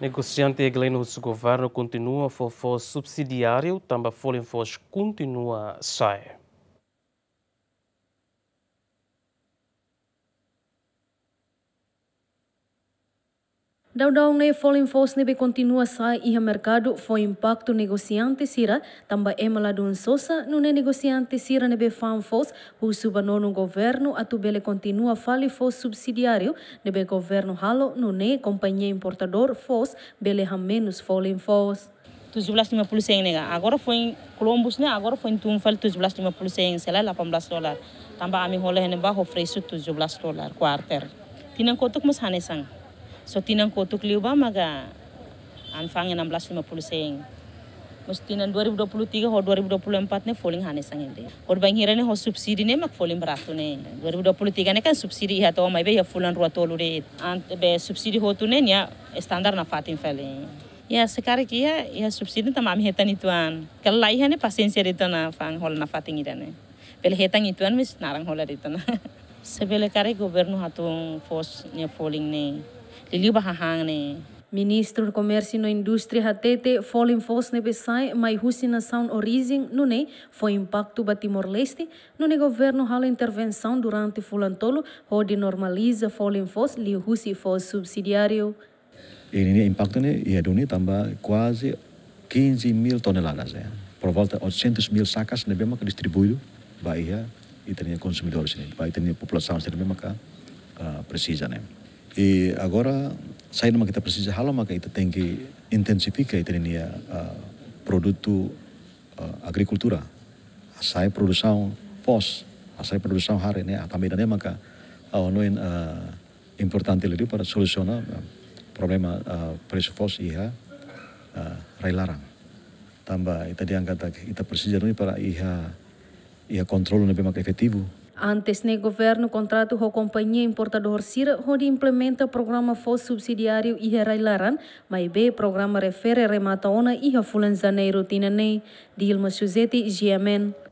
Negociante Eglenoso Governo continua fofo subsidiário, também folha em continua sai. Daw-daw ngay falling falls ni be continua sa iha mercado foi impacto negociante sira tamba emala dun sosa nune negociante sira nebe fan farm falls hu subanono governo atu bele continua fale falls subsidiário nebe governo halo nune companhia importador falls bele ha menos falling falls. 17,50 nega. Agora foi em Columbus, né? Agora foi em Tunfal, 17,50, sei lá, 18 dólares. Tamba ami hola hene ba ho fresu 17 dólares, quarter. Tinan kotuk mas hanesang. So tinan kotuk ba maga anfang tiga seng. Mas ribu dua ho empat ne falling hanes sangen de. Hor bang hirane ho subsidi ne mak falling beratu ne. tiga ne kan subsidi ya toh mai be ya fulan ruat tolu de. An be subsidi ho tu ne ya standar na fatin fele. Ya sekarang kia ya subsidi tamam hetan ituan. Kalau lai hane itu na fang hol na fatin irane. Pel hetan ituan mis narang hola na. Sebelah kare gubernur hatung fos ne falling ne. ne. Ministro do Comércio e Indústria Hatete Folim Fosne Besai mai husinação origem é foi impacto para Timor-Leste é governo hala intervenção durante fulantolo onde normaliza Folim Fos li husi fos subsidiário. o impacto ne ia é duni tambah quase 15 mil toneladas é. Por volta de 800 mil sacas ne bema distribuído ba é, e teria consumidores né? vai ba ia população ne é ka ah, precisa ne. Né? E agora, saya numa kita precisa rala kita tinggi tem que intensificar e treinar uh, produto uh, agricultura. Sai produção saya sai produção hari e, né, também da maka uh, ah, no in, uh, importante lhe para solucionar uh, problema uh, preço fos e uh, rai larang. Tambah, kita e diangkat kita precisa para iha iha kontrol lebih maka efektifu. Antes o né, governo com a companhia importadora cir, onde implementa programa fos subsidiário e railaran, mas o programa refere remata ona e a fulanzaneiro tinanei. Dilma Suzete, GMN.